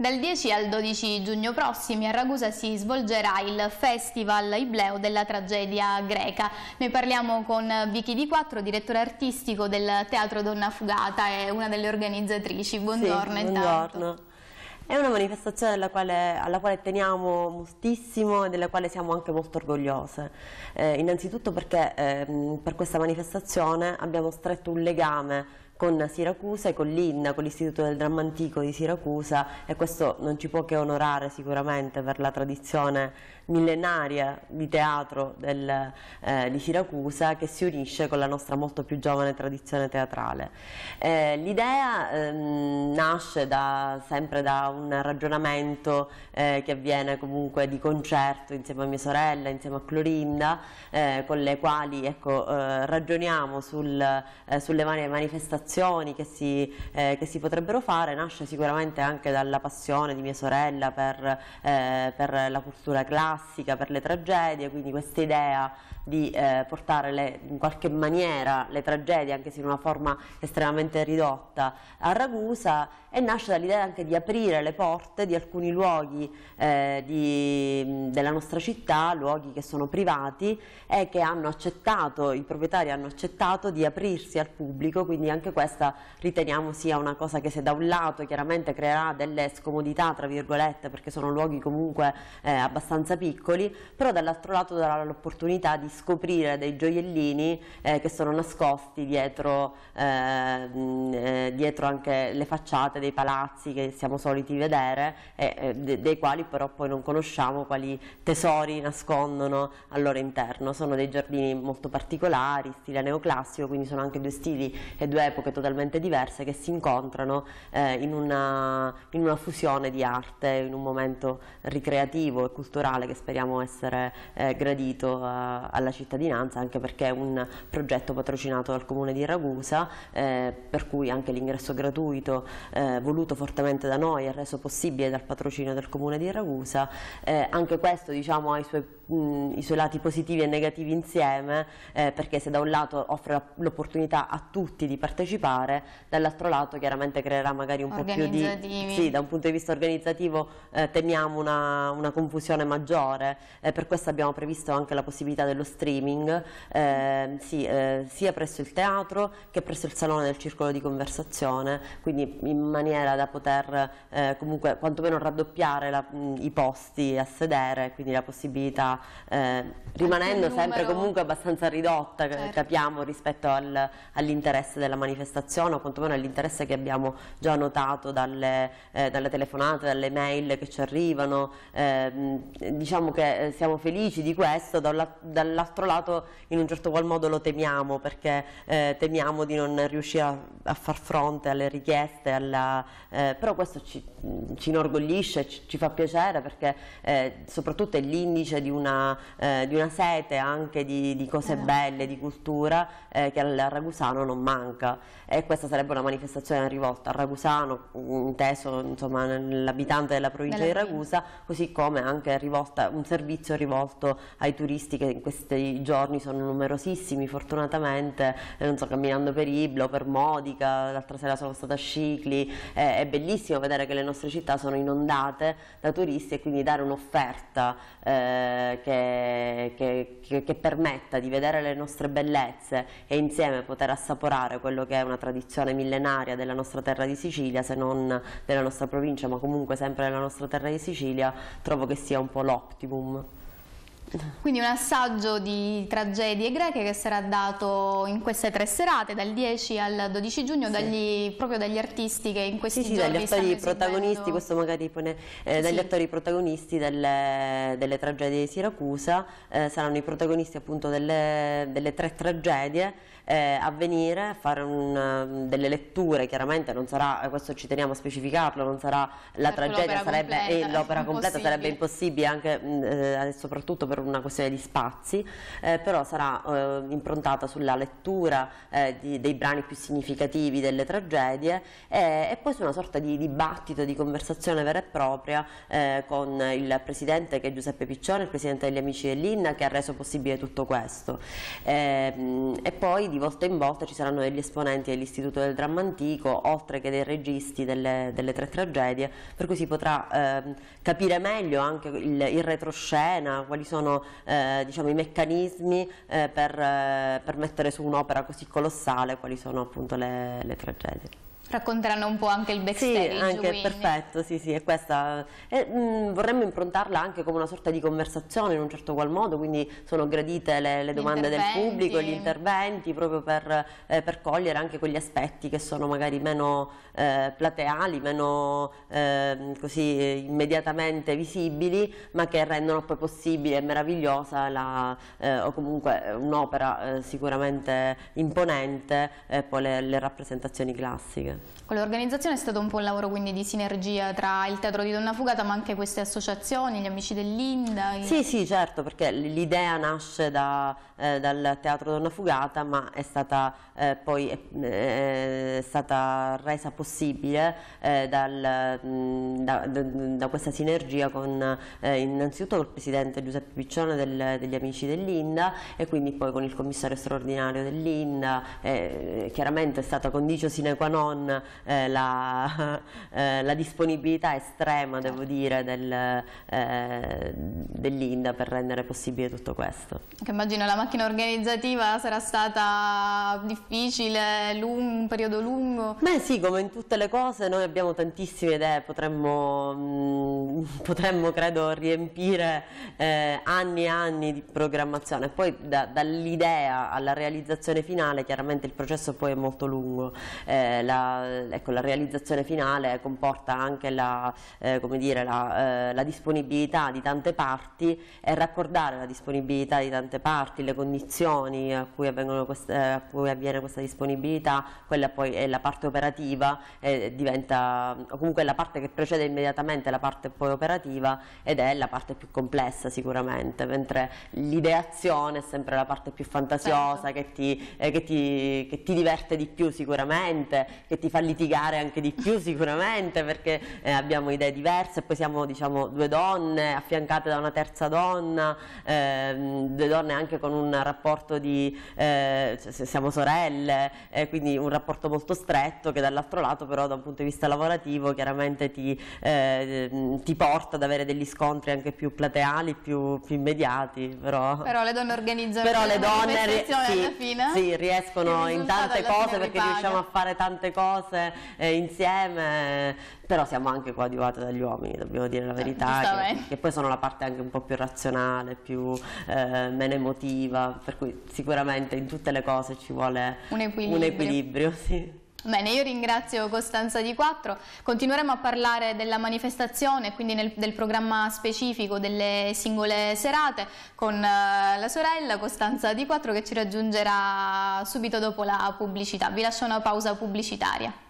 Dal 10 al 12 giugno prossimi a Ragusa si svolgerà il Festival Ibleo della tragedia greca. Ne parliamo con Vicky Di Quattro, direttore artistico del Teatro Donna Fugata e una delle organizzatrici. Buongiorno. Sì, buongiorno. È una manifestazione alla quale, alla quale teniamo moltissimo e della quale siamo anche molto orgogliose. Eh, innanzitutto perché eh, per questa manifestazione abbiamo stretto un legame con Siracusa e con l'Inna, con l'Istituto del Dramma Antico di Siracusa e questo non ci può che onorare sicuramente per la tradizione millenaria di teatro del, eh, di Siracusa che si unisce con la nostra molto più giovane tradizione teatrale. Eh, L'idea ehm, nasce da, sempre da un ragionamento eh, che avviene comunque di concerto insieme a mia sorella, insieme a Clorinda, eh, con le quali ecco, eh, ragioniamo sul, eh, sulle varie manifestazioni azioni che si, eh, che si, potrebbero fare nasce sicuramente anche dalla passione di mia sorella per, eh, per la cultura classica, per le tragedie, quindi questa idea di eh, portare le, in qualche maniera le tragedie, anche se in una forma estremamente ridotta, a Ragusa e nasce dall'idea anche di aprire le porte di alcuni luoghi eh, di, della nostra città, luoghi che sono privati e che hanno accettato, i proprietari hanno accettato di aprirsi al pubblico, quindi anche questa riteniamo sia una cosa che se da un lato chiaramente creerà delle scomodità tra virgolette perché sono luoghi comunque eh, abbastanza piccoli, però dall'altro lato darà l'opportunità di scoprire dei gioiellini eh, che sono nascosti dietro, eh, eh dietro, anche le facciate dei palazzi che siamo soliti vedere e eh, de dei quali però poi non conosciamo quali tesori nascondono al loro interno, sono dei giardini molto particolari, stile neoclassico, quindi sono anche due stili e due epoche anche totalmente diverse che si incontrano eh, in, una, in, una, fusione di arte, in un momento ricreativo e culturale che speriamo essere eh, gradito a, eh, alla cittadinanza anche perché è un progetto patrocinato dal Comune di Ragusa eh, per cui anche l'ingresso gratuito eh, voluto fortemente da noi è reso possibile dal patrocinio del Comune di Ragusa, eh, anche questo diciamo, ha i suoi i suoi lati positivi e negativi insieme eh, perché se da un lato offre l'opportunità a tutti di partecipare partecipare, dall'altro lato chiaramente creerà magari un po' più di... Sì, da un punto di vista organizzativo eh, temiamo una, una, confusione maggiore, eh, per questo abbiamo previsto anche la possibilità dello streaming, ehm, eh, sì, sia presso il teatro che presso il salone del circolo di conversazione, quindi in maniera da poter eh, comunque quantomeno raddoppiare la, i posti a sedere, quindi la possibilità, eh, rimanendo sempre comunque abbastanza ridotta, eh, certo. capiamo rispetto al, all'interesse della manifestazione manifestazione o quantomeno all'interesse che abbiamo già notato dalle, eh, dalle, telefonate, dalle mail che ci arrivano, eh, diciamo che eh, siamo felici di questo, dall'altro lato in un certo qual modo lo temiamo perché eh, temiamo di non riuscire a, a, far fronte alle richieste, alla, eh, però questo ci, ci inorgoglisce, ci, ci, fa piacere perché eh, soprattutto è l'indice di, di, una sete anche di, di cose belle, di cultura che al ragusano non manca e questa sarebbe una manifestazione rivolta a ragusano, inteso insomma nell'abitante della provincia di Ragusa, così come anche rivolta, un servizio rivolto ai turisti che in questi giorni sono numerosissimi fortunatamente, eh, so, camminando per Iblo, per Modica, l'altra sera sono stata a Scicli, eh, è bellissimo vedere che le nostre città sono inondate da turisti e quindi dare un'offerta eh, che, che, che, che permetta di vedere le nostre bellezze e insieme poter assaporare quello che è una tradizione millenaria della nostra terra di Sicilia, se non della nostra provincia, ma comunque sempre della nostra terra di Sicilia, trovo che sia un po' l'optimum. Quindi un assaggio di tragedie greche che sarà dato in queste tre serate, dal 10 al 12 giugno, sì. dagli, proprio dagli artisti che in questi sì, sì, giorni stanno esibendo... questo magari pone, eh, dagli sì. attori protagonisti delle, delle, tragedie di Siracusa, eh, saranno i protagonisti appunto delle, delle tre tragedie eh, a venire a fare un, mm, delle letture, chiaramente non sarà, eh, questo ci teniamo a specificarlo, non sarà la Perché certo, tragedia, l'opera eh, completa, sarebbe impossibile anche, mm, eh, soprattutto per una questione di spazi, eh, però sarà eh, improntata sulla lettura eh, di, dei brani più significativi delle tragedie e poi su una sorta di dibattito, di conversazione vera e propria eh, con il presidente che è Giuseppe Piccione, il presidente degli Amici dell'Inna che ha reso possibile tutto questo. Ehm, e poi di volta in volta ci saranno degli esponenti dell'Istituto del Dramma Antico, oltre che dei registi delle, delle tre tragedie, per cui si potrà ehm, capire meglio anche il, il retroscena, quali sono sono eh, diciamo, i meccanismi eh, per, eh, per, mettere su un'opera così colossale, quali sono appunto le, le tragedie. Racconteranno un po' anche il backstage. Sì, anche quindi. perfetto, sì, sì, è questa. E, mh, mm, vorremmo improntarla anche come una sorta di conversazione in un certo qual modo, quindi sono gradite le, le domande del pubblico, gli interventi, proprio per, eh, per, cogliere anche quegli aspetti che sono magari meno eh, plateali, meno eh, così immediatamente visibili, ma che rendono poi possibile e meravigliosa la, eh, o comunque un'opera eh, sicuramente imponente e eh, poi le, le rappresentazioni classiche. Con l'organizzazione è stato un po' un lavoro quindi di sinergia tra il Teatro di Donna Fugata ma anche queste associazioni, gli amici dell'Inda? Sì, e... sì, certo, perché l'idea nasce da, eh, dal Teatro Donna Fugata ma è stata eh, poi eh, è stata resa possibile eh, dal, da, da, questa sinergia con eh, innanzitutto col Presidente Giuseppe Piccione del, degli amici dell'Inda e quindi poi con il Commissario straordinario dell'Inda, eh, chiaramente è stata condicio sine qua non eh, la, eh, la, disponibilità estrema, devo certo. dire, del, eh, dell'Inda per rendere possibile tutto questo. Che immagino la macchina organizzativa sarà stata difficile, lungo, un periodo lungo? Beh sì, come in tutte le cose noi abbiamo tantissime idee, potremmo, mh, mm, potremmo credo riempire eh, anni e anni di programmazione, poi da, dall'idea alla realizzazione finale chiaramente il processo poi è molto lungo, eh, la, la, ecco, la realizzazione finale comporta anche la, eh, dire, la, eh, la, disponibilità di tante parti e raccordare la disponibilità di tante parti, le condizioni a cui, queste, a cui avviene questa disponibilità, quella poi è la parte operativa eh, diventa, o comunque la parte che precede immediatamente la parte poi operativa ed è la parte più complessa sicuramente, mentre l'ideazione è sempre la parte più fantasiosa certo. che, ti, eh, che, ti, che, ti, diverte di più sicuramente, che ti fa litigare anche di più sicuramente perché eh, abbiamo idee diverse, poi siamo diciamo due donne affiancate da una terza donna, ehm, due donne anche con un rapporto di, eh, siamo sorelle, eh, quindi un rapporto molto stretto che dall'altro lato però da un punto di vista lavorativo chiaramente ti, eh, mm, ti porta ad avere degli scontri anche più plateali, più, più immediati. Però. però. le donne organizzano però le donne sì, alla fine. Sì, riescono in tante cose perché riusciamo a fare tante cose cose eh, insieme, però siamo anche coadiuvate dagli uomini, dobbiamo dire la eh, verità, che, che, poi sono la parte anche un po' più razionale, più eh, meno emotiva, per cui sicuramente in tutte le cose ci vuole un equilibrio. Un equilibrio sì. Bene, io ringrazio Costanza Di Quattro, continueremo a parlare della manifestazione, quindi nel, del programma specifico delle singole serate con uh, la sorella Costanza Di Quattro che ci raggiungerà subito dopo la pubblicità. Vi lascio una pausa pubblicitaria.